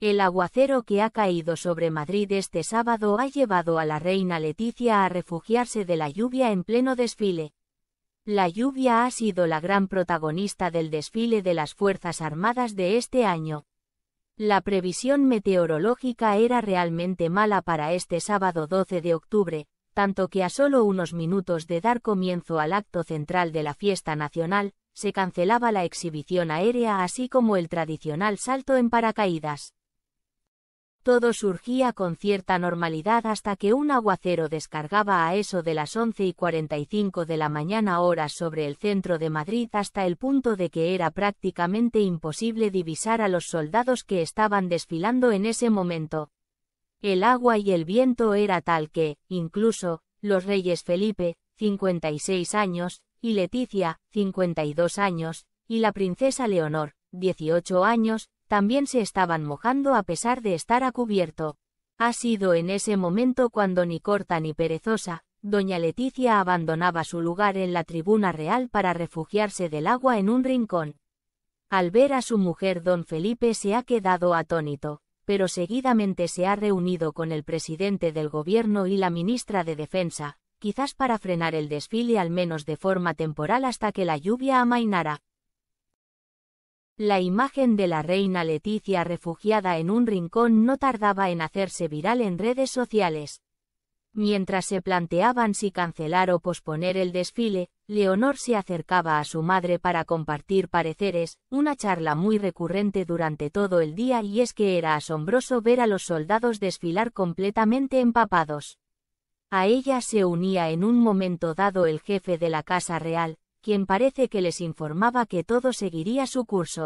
El aguacero que ha caído sobre Madrid este sábado ha llevado a la reina Leticia a refugiarse de la lluvia en pleno desfile. La lluvia ha sido la gran protagonista del desfile de las Fuerzas Armadas de este año. La previsión meteorológica era realmente mala para este sábado 12 de octubre, tanto que a solo unos minutos de dar comienzo al acto central de la fiesta nacional, se cancelaba la exhibición aérea así como el tradicional salto en paracaídas. Todo surgía con cierta normalidad hasta que un aguacero descargaba a eso de las 11 y 45 de la mañana horas sobre el centro de Madrid hasta el punto de que era prácticamente imposible divisar a los soldados que estaban desfilando en ese momento. El agua y el viento era tal que, incluso, los reyes Felipe, 56 años, y Leticia, 52 años, y la princesa Leonor, 18 años, también se estaban mojando a pesar de estar a cubierto. Ha sido en ese momento cuando ni corta ni perezosa, doña Leticia abandonaba su lugar en la tribuna real para refugiarse del agua en un rincón. Al ver a su mujer don Felipe se ha quedado atónito, pero seguidamente se ha reunido con el presidente del gobierno y la ministra de Defensa, quizás para frenar el desfile al menos de forma temporal hasta que la lluvia amainara. La imagen de la reina Leticia refugiada en un rincón no tardaba en hacerse viral en redes sociales. Mientras se planteaban si cancelar o posponer el desfile, Leonor se acercaba a su madre para compartir pareceres, una charla muy recurrente durante todo el día y es que era asombroso ver a los soldados desfilar completamente empapados. A ella se unía en un momento dado el jefe de la Casa Real, quien parece que les informaba que todo seguiría su curso.